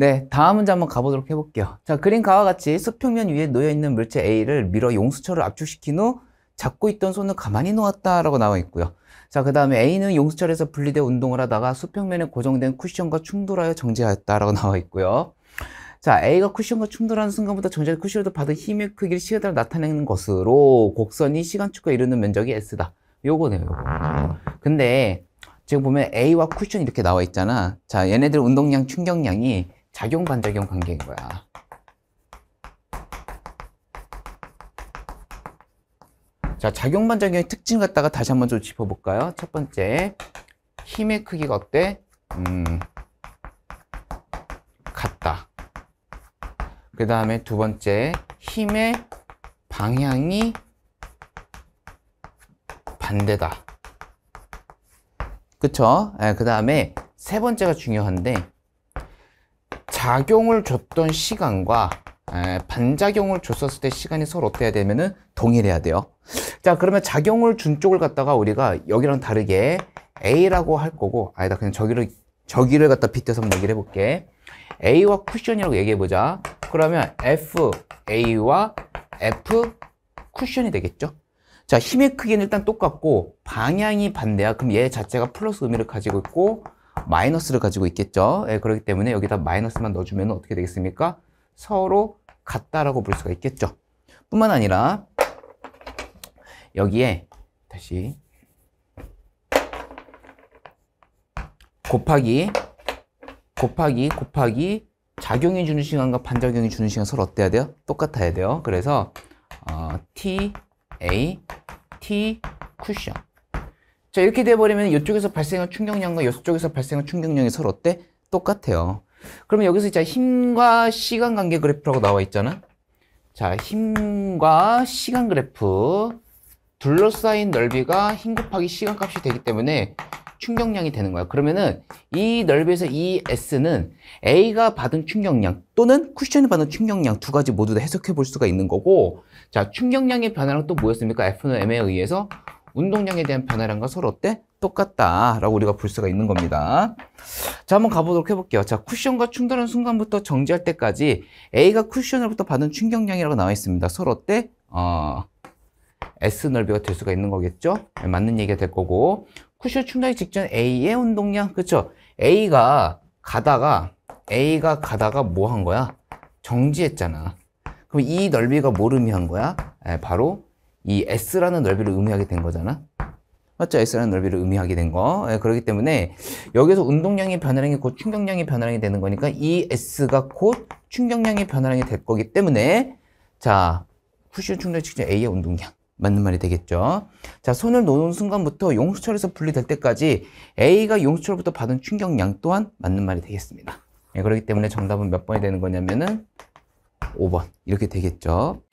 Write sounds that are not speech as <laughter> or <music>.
네, 다음 문제 한번 가보도록 해볼게요. 자, 그림과와 같이 수평면 위에 놓여있는 물체 A를 밀어 용수철을 압축시킨 후 잡고 있던 손을 가만히 놓았다라고 나와 있고요. 자, 그 다음에 A는 용수철에서 분리돼 운동을 하다가 수평면에 고정된 쿠션과 충돌하여 정지하였다라고 <laughs> 나와 있고요. 자, A가 쿠션과 충돌하는 순간부터 정지자 쿠션으로 받은 힘의 크기를 시간에 따라 나타내는 것으로 곡선이 시간축과 이루는 면적이 S다. 요거네요, 요거. 근데 지금 보면 A와 쿠션 이렇게 나와 있잖아. 자, 얘네들 운동량, 충격량이 작용 반작용 관계인 거야. 자, 작용 반작용의 특징 갖다가 다시 한번 좀 짚어볼까요? 첫 번째, 힘의 크기가 어때? 음, 같다. 그 다음에 두 번째, 힘의 방향이 반대다. 그쵸? 네, 그 다음에 세 번째가 중요한데 작용을 줬던 시간과 반작용을 줬었을 때 시간이 서로 어때야 되면은 동일해야 돼요. 자, 그러면 작용을 준 쪽을 갖다가 우리가 여기랑 다르게 A라고 할 거고, 아니다, 그냥 저기를, 저기를 갖다 빗대서 한번 얘기를 해볼게. A와 쿠션이라고 얘기해보자. 그러면 F, A와 F 쿠션이 되겠죠? 자, 힘의 크기는 일단 똑같고, 방향이 반대야. 그럼 얘 자체가 플러스 의미를 가지고 있고, 마이너스를 가지고 있겠죠. 예, 그렇기 때문에 여기다 마이너스만 넣어주면 어떻게 되겠습니까? 서로 같다라고 볼 수가 있겠죠. 뿐만 아니라 여기에 다시 곱하기 곱하기 곱하기 작용이 주는 시간과 반작용이 주는 시간 서로 어때야 돼요? 똑같아야 돼요. 그래서 어, T A T 쿠션 자 이렇게 돼버리면 이쪽에서 발생한 충격량과 이쪽에서 발생한 충격량이 서로 어때? 똑같아요. 그러면 여기서 이제 힘과 시간 관계 그래프라고 나와 있잖아. 자 힘과 시간 그래프 둘러싸인 넓이가 힘 곱하기 시간 값이 되기 때문에 충격량이 되는 거야. 그러면은 이 넓이에서 이 S는 A가 받은 충격량 또는 쿠션이 받은 충격량 두 가지 모두 다 해석해 볼 수가 있는 거고 자 충격량의 변화는 또 뭐였습니까? F는 M에 의해서 운동량에 대한 변화량과 서로 어때? 똑같다라고 우리가 볼 수가 있는 겁니다. 자, 한번 가보도록 해볼게요. 자, 쿠션과 충돌한 순간부터 정지할 때까지 A가 쿠션으로부터 받은 충격량이라고 나와 있습니다. 서로 어때? 어, S 넓이가 될 수가 있는 거겠죠? 네, 맞는 얘기가 될 거고 쿠션 충돌이 직전 A의 운동량, 그렇죠? A가 가다가 A가 가다가 뭐 한 거야? 정지했잖아. 그럼 이 넓이가 뭐 의미한 거야? 에, 네, 바로 이 S라는 넓이를 의미하게 된 거잖아. 맞죠? S라는 넓이를 의미하게 된 거. 예, 그렇기 때문에 여기서 운동량이 변화량이 곧 충격량이 변화량이 되는 거니까 이 S가 곧 충격량이 변화량이 될 거기 때문에 자, 쿠션 충돌 직전 A의 운동량. 맞는 말이 되겠죠. 자, 손을 놓는 순간부터 용수철에서 분리될 때까지 A가 용수철부터 받은 충격량 또한 맞는 말이 되겠습니다. 예, 그렇기 때문에 정답은 몇 번이 되는 거냐면은 5번 이렇게 되겠죠.